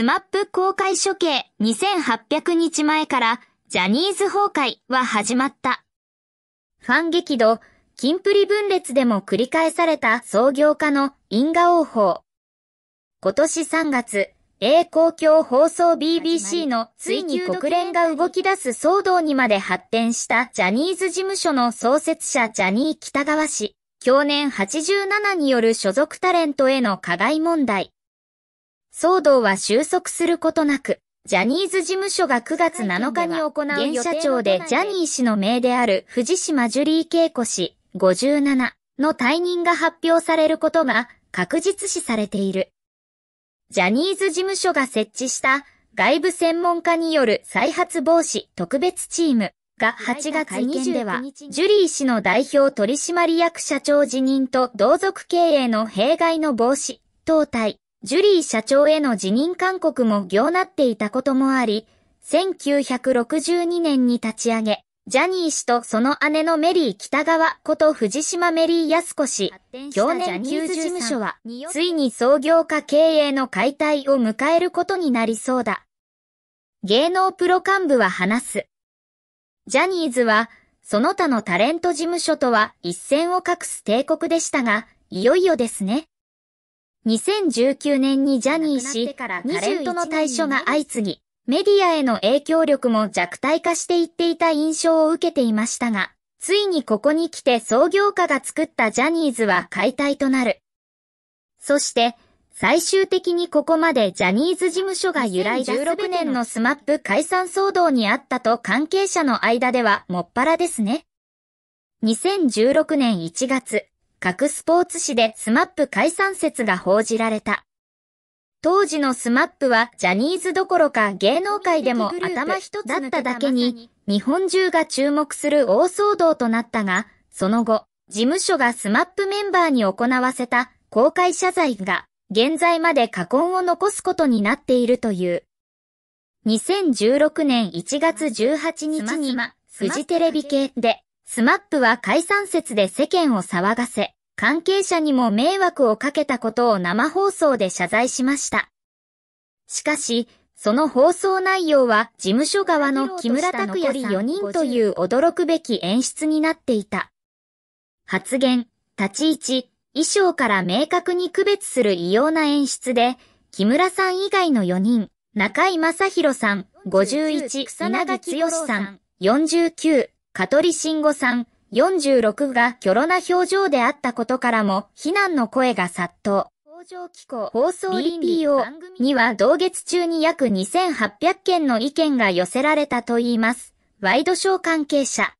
スマップ公開処刑2800日前からジャニーズ崩壊は始まった。ファン激怒、キンプリ分裂でも繰り返された創業家の因果応報。今年3月、英公共放送 BBC のついに国連が動き出す騒動にまで発展したジャニーズ事務所の創設者ジャニー北川氏、去年87による所属タレントへの加害問題。騒動は収束することなく、ジャニーズ事務所が9月7日に行う現社長でジャニー氏の名である藤島ジュリー恵子氏57の退任が発表されることが確実視されている。ジャニーズ事務所が設置した外部専門家による再発防止特別チームが8月20日では、ジュリー氏の代表取締役社長辞任と同族経営の弊害の防止、等体ジュリー社長への辞任勧告も行なっていたこともあり、1962年に立ち上げ、ジャニー氏とその姉のメリー北川こと藤島メリー安子氏、去年旧事務所は、ついに創業家経営の解体を迎えることになりそうだ。芸能プロ幹部は話す。ジャニーズは、その他のタレント事務所とは一線を画す帝国でしたが、いよいよですね。2019年にジャニー氏、タレントの対処が相次ぎ、メディアへの影響力も弱体化していっていた印象を受けていましたが、ついにここに来て創業家が作ったジャニーズは解体となる。そして、最終的にここまでジャニーズ事務所が由来16年のスマップ解散騒動にあったと関係者の間ではもっぱらですね。2016年1月、各スポーツ紙でスマップ解散説が報じられた。当時のスマップはジャニーズどころか芸能界でも頭一つだっただけに、日本中が注目する大騒動となったが、その後、事務所がスマップメンバーに行わせた公開謝罪が、現在まで過婚を残すことになっているという。2016年1月18日に、フジテレビ系で、スマップは解散説で世間を騒がせ、関係者にも迷惑をかけたことを生放送で謝罪しました。しかし、その放送内容は事務所側の木村拓哉4人という驚くべき演出になっていた。発言、立ち位置、衣装から明確に区別する異様な演出で、木村さん以外の4人、中井正宏さん、51、稲垣剛さん、49、香取慎吾さん、46がキョロな表情であったことからも、非難の声が殺到。工場機構放送 BPO には同月中に約2800件の意見が寄せられたといいます。ワイドショー関係者。